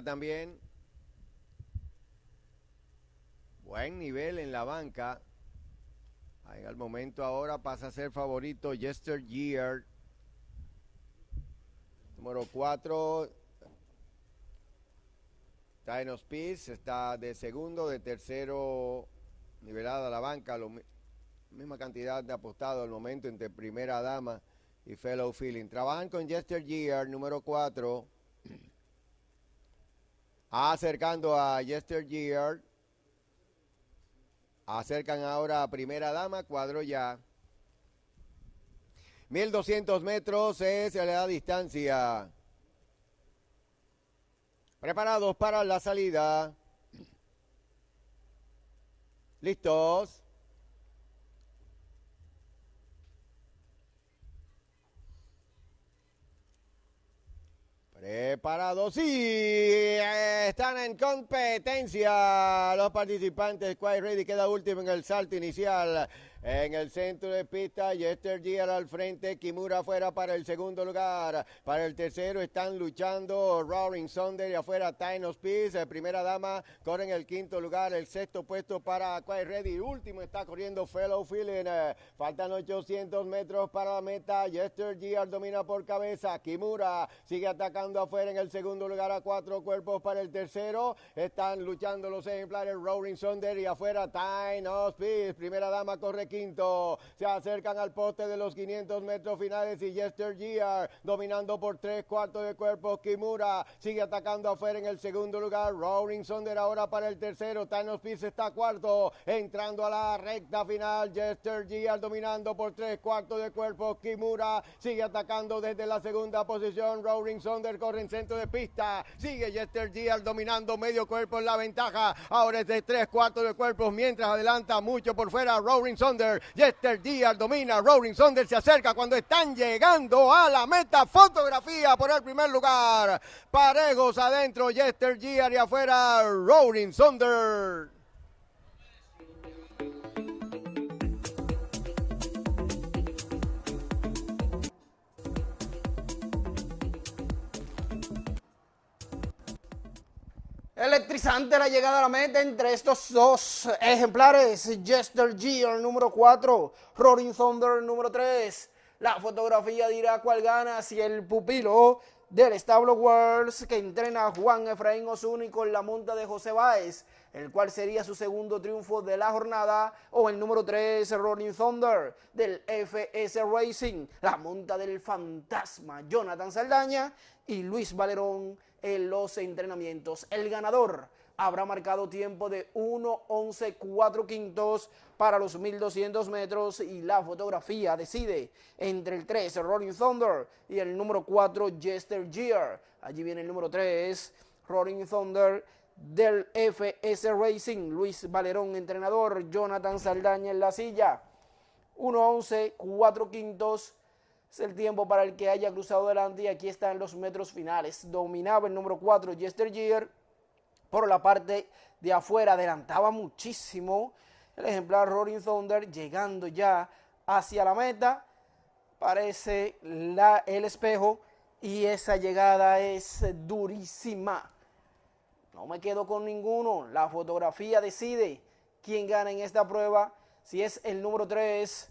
también. Buen nivel en la banca. al momento ahora pasa a ser favorito Jester Year. Número 4. los Peace está de segundo, de tercero nivelada la banca, la misma cantidad de apostado al momento entre primera dama y fellow feeling. Trabajan con Jester Year, número 4 acercando a Jester Year. Acercan ahora a primera dama, cuadro ya. 1200 metros es la distancia. Preparados para la salida. Listos. parados. Sí, están en competencia los participantes. Quay Ready queda último en el salto inicial. En el centro de pista, Jester G al frente, Kimura afuera para el segundo lugar. Para el tercero están luchando Roaring Thunder y afuera Tainos Peace. Eh, primera dama corre en el quinto lugar, el sexto puesto para Quiet Ready. Último está corriendo Fellow Feeling. Eh, faltan 800 metros para la meta. Jester Díaz domina por cabeza. Kimura sigue atacando afuera en el segundo lugar a cuatro cuerpos para el tercero. Están luchando los ejemplares Roaring Thunder y afuera Tainos Peace. Primera dama corre quinto. Se acercan al poste de los 500 metros finales y Jester Gear dominando por tres cuartos de cuerpo. Kimura sigue atacando afuera en el segundo lugar. Rowling Sonder ahora para el tercero. Thanos Piz está cuarto. Entrando a la recta final. Jester Gear dominando por tres cuartos de cuerpo. Kimura sigue atacando desde la segunda posición. Rowling Sonder corre en centro de pista. Sigue Jester Gear dominando medio cuerpo en la ventaja. Ahora es de tres cuartos de cuerpo mientras adelanta mucho por fuera. Rowling Sonder Thunder. Jester Díaz domina. Rolling Thunder se acerca cuando están llegando a la meta. Fotografía por el primer lugar. Parejos adentro. Jester Díaz y este afuera. Rolling Thunder. Electrizante la llegada a la meta entre estos dos ejemplares. Jester G, el número 4. Rolling Thunder, número 3. La fotografía dirá cuál gana si el pupilo del establo Worlds que entrena a Juan Efraín Osuni con la monta de José Báez, el cual sería su segundo triunfo de la jornada, o el número 3, Rolling Thunder, del FS Racing, la monta del fantasma Jonathan Saldaña y Luis Valerón en los entrenamientos. El ganador habrá marcado tiempo de 11 4 quintos para los 1200 metros y la fotografía decide entre el 3 Rolling Thunder y el número 4 Jester Gear. Allí viene el número 3 Rolling Thunder del FS Racing, Luis Valerón entrenador, Jonathan Saldaña en la silla. 1 11 4 quintos es el tiempo para el que haya cruzado delante y aquí están los metros finales. Dominaba el número 4 Jester Year por la parte de afuera, adelantaba muchísimo el ejemplar Rolling Thunder llegando ya hacia la meta. Parece la, el espejo y esa llegada es durísima. No me quedo con ninguno. La fotografía decide quién gana en esta prueba. Si es el número 3,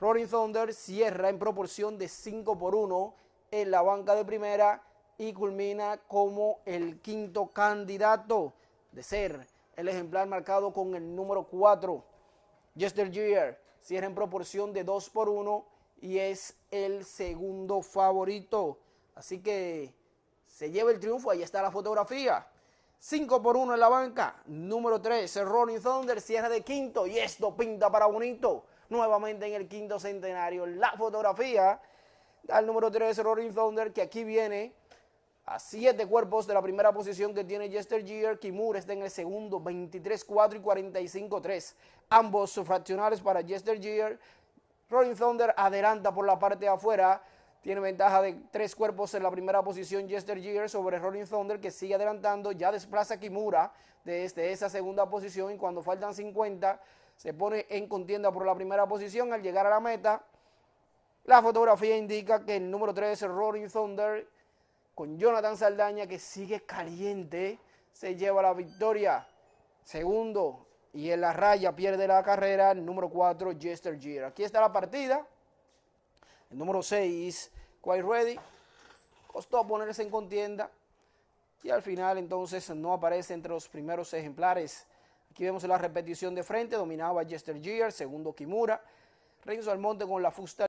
Rolling Thunder cierra en proporción de 5 por 1 en la banca de primera y culmina como el quinto candidato de ser el ejemplar marcado con el número 4. Jr. cierra en proporción de 2 por 1 y es el segundo favorito. Así que se lleva el triunfo, ahí está la fotografía. 5 por 1 en la banca, número 3, Rolling Thunder cierra de quinto y esto pinta para bonito nuevamente en el quinto centenario. La fotografía al número 3, Rolling Thunder, que aquí viene a 7 cuerpos de la primera posición que tiene Jester Gear. Kimura está en el segundo, 23-4 y 45-3. Ambos fraccionales para Jester Gear. Rolling Thunder adelanta por la parte de afuera. Tiene ventaja de tres cuerpos en la primera posición Jester Gear sobre Rolling Thunder que sigue adelantando. Ya desplaza Kimura desde este, esa segunda posición y cuando faltan 50 se pone en contienda por la primera posición al llegar a la meta. La fotografía indica que el número 3, Rory Thunder, con Jonathan Saldaña, que sigue caliente, se lleva la victoria. Segundo, y en la raya pierde la carrera, el número 4, Jester Gear. Aquí está la partida. El número 6, Quite Ready, costó ponerse en contienda y al final entonces no aparece entre los primeros ejemplares Aquí vemos la repetición de frente, dominaba Jester Gear, segundo Kimura. al monte con la fusta